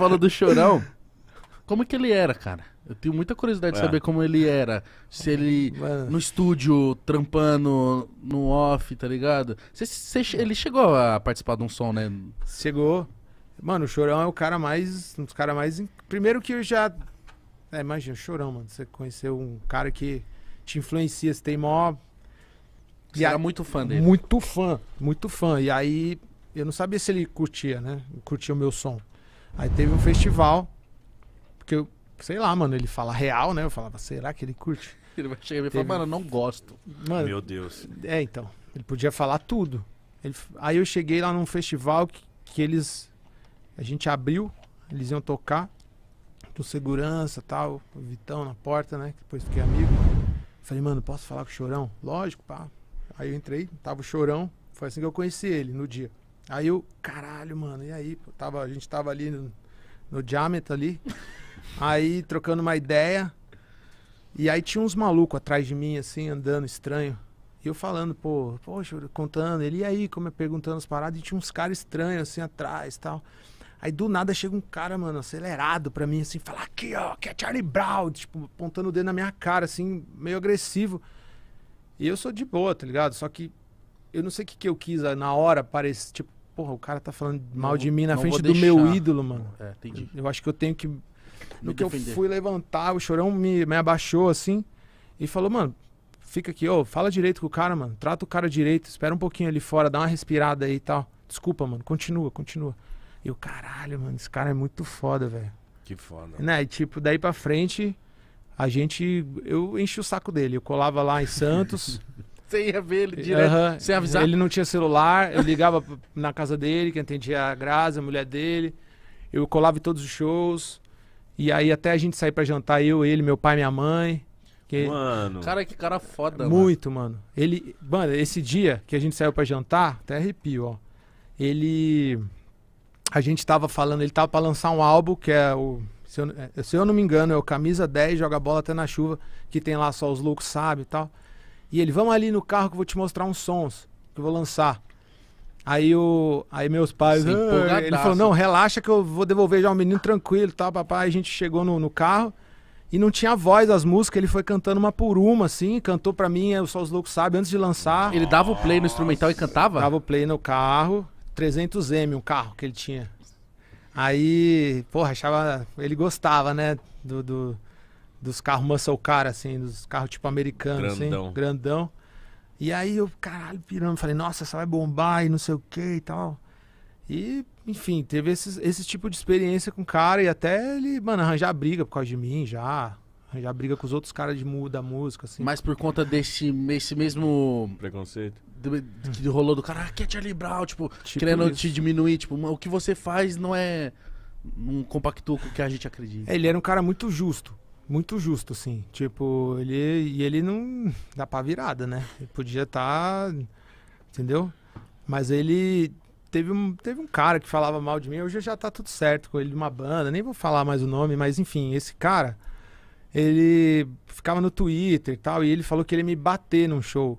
falou do Chorão. Como que ele era, cara? Eu tenho muita curiosidade de é. saber como ele era. Se ele Mano. no estúdio, trampando, no off, tá ligado? Cê, cê, ele chegou a participar de um som, né? Chegou. Mano, o Chorão é o cara mais. Um dos caras mais. Primeiro que eu já. É, imagina, Chorão, mano. Você conheceu um cara que te influencia, você tem mó. Você e era a... muito fã dele. Muito fã, muito fã. E aí, eu não sabia se ele curtia, né? Curtia o meu som. Aí teve um festival. Porque eu, sei lá, mano, ele fala real, né? Eu falava, será que ele curte? Ele vai chegar e falar, mano, não gosto. Mano, Meu Deus. É, então. Ele podia falar tudo. Ele, aí eu cheguei lá num festival que, que eles. A gente abriu, eles iam tocar. Do segurança tal, o Vitão na porta, né? Que depois fiquei amigo. Falei, mano, posso falar com o chorão? Lógico, pá. Aí eu entrei, tava o chorão. Foi assim que eu conheci ele no dia. Aí eu, caralho, mano, e aí? Pô, tava, a gente tava ali no, no diâmetro ali, aí trocando uma ideia. E aí tinha uns malucos atrás de mim, assim, andando estranho. E eu falando, pô, poxa, contando, ele e aí, como é, perguntando as paradas, e tinha uns caras estranhos assim atrás tal. Aí do nada chega um cara, mano, acelerado pra mim, assim, fala aqui, ó, que é Charlie Brown, tipo, apontando o dedo na minha cara, assim, meio agressivo. E eu sou de boa, tá ligado? Só que eu não sei o que, que eu quis ah, na hora, parece, tipo, porra, o cara tá falando mal não, de mim na frente do meu ídolo, mano. É, entendi. Eu, eu acho que eu tenho que. Me no que defender. eu fui levantar, o chorão me, me abaixou assim e falou, mano, fica aqui, ô, fala direito com o cara, mano. Trata o cara direito, espera um pouquinho ali fora, dá uma respirada aí e tal. Desculpa, mano, continua, continua. E o caralho, mano, esse cara é muito foda, velho. Que foda. Né? E, tipo, daí pra frente, a gente. Eu enchi o saco dele. Eu colava lá em Santos. ver ele direto, sem avisar. Ele não tinha celular, eu ligava na casa dele, que atendia a Grazi, a mulher dele. Eu colava em todos os shows. E aí até a gente sair para jantar, eu, ele, meu pai, minha mãe. Que... Mano. Cara, que cara foda, Muito, mano. mano. Ele. Mano, esse dia que a gente saiu para jantar, até arrepio, ó. Ele. A gente tava falando, ele tava pra lançar um álbum, que é o. Se eu, é, se eu não me engano, é o Camisa 10, joga bola até na chuva, que tem lá só os loucos, sabe e tal. E ele, vamos ali no carro que eu vou te mostrar uns sons que eu vou lançar. Aí, o, aí meus pais. Ah, ele falou: não, relaxa que eu vou devolver já o menino tranquilo, tá, papai? a gente chegou no, no carro e não tinha voz as músicas, ele foi cantando uma por uma, assim, cantou pra mim, Só os Loucos Sabem, antes de lançar. Ele dava o play no instrumental e cantava? Dava o play no carro, 300M, um carro que ele tinha. Aí, porra, achava. Ele gostava, né? Do, do, dos carros muscle car, assim, dos carros tipo americanos, assim, grandão. assim, grandão. E aí eu, caralho, pirando, falei, nossa, essa vai bombar e não sei o que e tal. E, enfim, teve esses, esse tipo de experiência com o cara e até ele, mano, arranjar briga por causa de mim já. Arranjar briga com os outros caras de, da música, assim. Mas por conta desse, desse mesmo. Preconceito. Do, que rolou do cara, ah, que é Charlie Brown, tipo, tipo querendo isso. te diminuir, tipo, o que você faz não é um compacto com o que a gente acredita. É, ele era um cara muito justo muito justo, assim. Tipo, ele. E ele não dá pra virada, né? Ele podia estar. Tá, entendeu? Mas ele. Teve um, teve um cara que falava mal de mim, hoje já tá tudo certo com ele de uma banda, nem vou falar mais o nome, mas enfim, esse cara, ele ficava no Twitter e tal, e ele falou que ele ia me bater num show.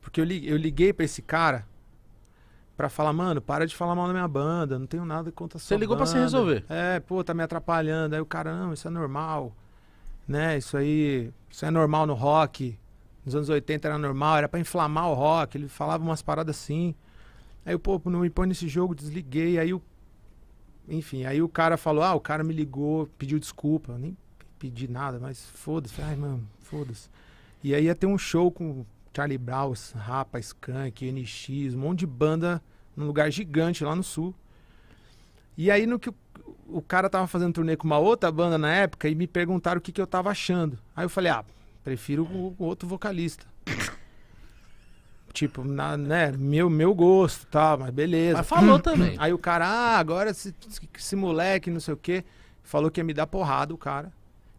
Porque eu, li, eu liguei para esse cara para falar, mano, para de falar mal da minha banda, não tenho nada contra a Você ligou para se resolver. É, pô, tá me atrapalhando. Aí o cara, não, isso é normal né? Isso aí, isso é normal no rock. Nos anos 80 era normal, era para inflamar o rock, ele falava umas paradas assim. Aí o povo não me põe nesse jogo, desliguei. Aí o. Enfim, aí o cara falou: ah, o cara me ligou, pediu desculpa. Eu nem pedi nada, mas foda-se. Ai, mano, foda-se. E aí ia ter um show com Charlie Brown, Rapa, Skank, NX, um monte de banda num lugar gigante lá no sul. E aí, no que o, o cara tava fazendo turnê com uma outra banda na época e me perguntaram o que, que eu tava achando. Aí eu falei, ah, prefiro o, o outro vocalista. tipo, na, né, meu, meu gosto, tá, mas beleza. Mas falou também. Aí o cara, ah, agora esse, esse moleque, não sei o quê, falou que ia me dar porrada, o cara.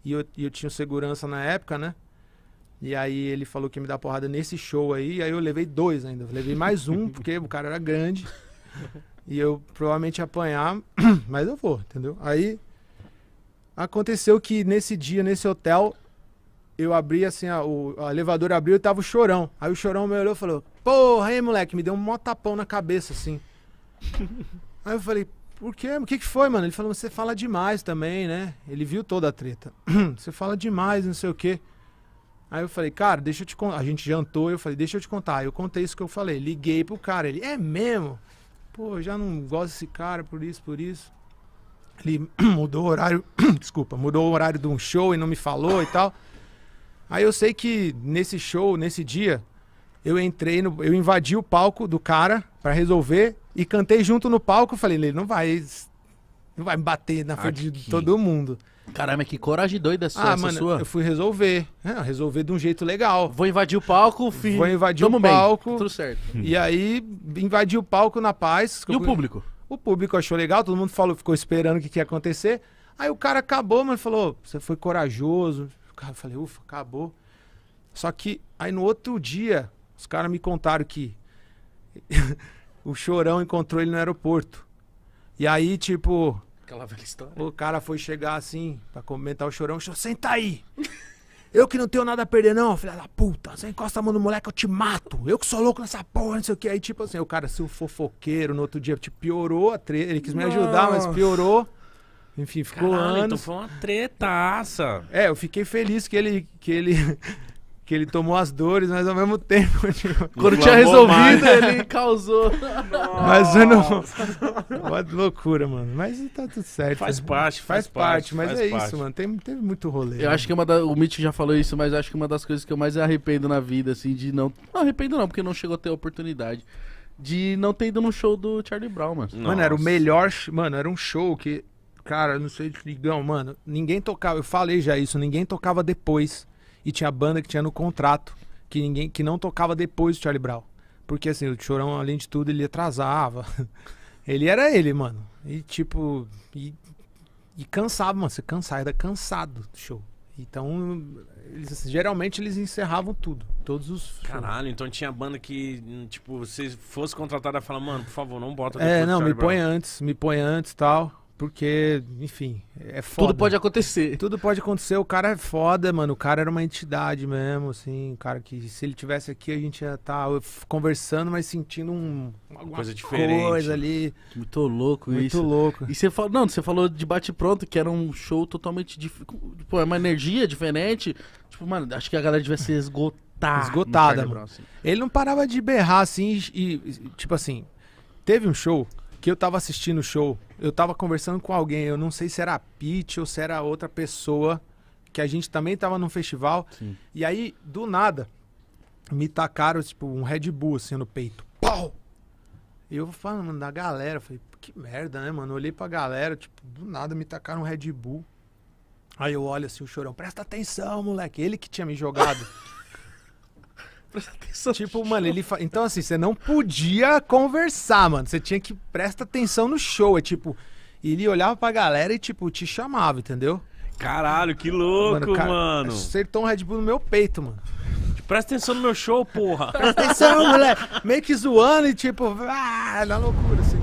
E eu, e eu tinha segurança na época, né? E aí ele falou que ia me dar porrada nesse show aí, aí eu levei dois ainda. levei mais um, porque o cara era grande. E eu provavelmente apanhar, mas eu vou, entendeu? Aí aconteceu que nesse dia, nesse hotel, eu abri assim, a, o elevador abriu e tava o chorão. Aí o chorão me olhou e falou: Porra, hein, moleque? Me deu um mó tapão na cabeça, assim. Aí eu falei: Por quê? O que, que foi, mano? Ele falou: Você fala demais também, né? Ele viu toda a treta. Você fala demais, não sei o quê. Aí eu falei, cara, deixa eu te contar. A gente jantou, eu falei, deixa eu te contar. Aí eu contei isso que eu falei. Liguei pro cara, ele, é mesmo? Pô, já não gosto desse cara por isso, por isso. Ele mudou o horário, desculpa, mudou o horário de um show e não me falou e tal. Aí eu sei que nesse show, nesse dia, eu entrei no, eu invadi o palco do cara para resolver e cantei junto no palco. Falei, ele não vai não vai me bater na frente Aqui. de todo mundo. Caramba, que coragem doida sua, ah, essa mano, sua. Eu fui resolver. É, resolver de um jeito legal. Vou invadir o palco, filho. Vou invadir Tamo o palco. Bem. Tudo certo. E aí, invadi o palco na paz. E o público? O público achou legal, todo mundo falou, ficou esperando o que, que ia acontecer. Aí o cara acabou, mano, falou: você foi corajoso. Eu falei, ufa, acabou. Só que aí no outro dia, os caras me contaram que o chorão encontrou ele no aeroporto. E aí, tipo, Aquela velha história. O cara foi chegar assim, pra comentar o chorão, chorou, senta aí! Eu que não tenho nada a perder, não, filha da puta. Você encosta a mão no moleque, eu te mato. Eu que sou louco nessa porra, não sei o que. Aí, tipo assim, o cara, seu fofoqueiro, no outro dia, te tipo, piorou a treta. Ele quis me ajudar, mas piorou. Enfim, ficou Caralho, então anos. Então foi uma tretaça. É, eu fiquei feliz que ele, que ele que ele tomou as dores, mas ao mesmo tempo. Tipo, quando tinha resolvido, mais. ele causou. Mas eu não. Uma loucura, mano. Mas tá tudo certo. Faz parte, faz, faz parte, parte. Mas faz é parte. isso, mano. Tem, teve muito rolê. Eu mano. Né? acho que é uma da, o Mitch já falou isso, mas acho que uma das coisas que eu mais arrependo na vida, assim, de não. Não arrependo não, porque não chegou a ter a oportunidade de não ter ido no show do Charlie Brown, mano. Nossa. Mano, era o melhor. Mano, era um show que. Cara, não sei, Ligão, mano, ninguém tocava. Eu falei já isso, ninguém tocava depois e tinha banda que tinha no contrato, que ninguém que não tocava depois do Charlie Brown. Porque assim, o Chorão, além de tudo, ele atrasava. ele era ele, mano. E tipo. E, e cansava, mano. Você cansava, era cansado do show. Então, eles, assim, geralmente eles encerravam tudo. Todos os. Shows. Caralho, então tinha banda que, hum, tipo, se fosse contratada, falar, mano, por favor, não bota É, não, me põe antes, me põe antes tal. Porque, enfim, é foda. Tudo pode acontecer. Tudo pode acontecer. O cara é foda, mano. O cara era uma entidade mesmo, assim. Um cara que se ele tivesse aqui, a gente ia estar tá conversando, mas sentindo um, coisa diferente. Coisa ali. Muito louco Muito isso. Muito louco. E você falou, não, você falou de bate-pronto, que era um show totalmente. Dif... Tipo, é uma energia diferente. Tipo, mano, acho que a galera devia ser esgotada. Esgotada, mano. Ele não parava de berrar, assim, e, e tipo assim. Teve um show que eu tava assistindo o show eu tava conversando com alguém, eu não sei se era a Pete ou se era outra pessoa, que a gente também tava num festival. Sim. E aí, do nada, me tacaram, tipo, um Red Bull assim no peito. Pau! E eu falando da galera, eu falei, que merda, né, mano? Eu olhei pra galera, tipo, do nada me tacaram um Red Bull. Aí eu olho assim, o chorão, presta atenção, moleque. Ele que tinha me jogado. Presta atenção. Tipo, mano, ele fa... Então, assim, você não podia conversar, mano. Você tinha que prestar atenção no show. É tipo, ele olhava pra galera e, tipo, te chamava, entendeu? Caralho, que louco, mano. Cara, mano. Acertou um Red Bull no meu peito, mano. Presta atenção no meu show, porra. Presta atenção, moleque. Meio que zoando e tipo, ah, na loucura, assim.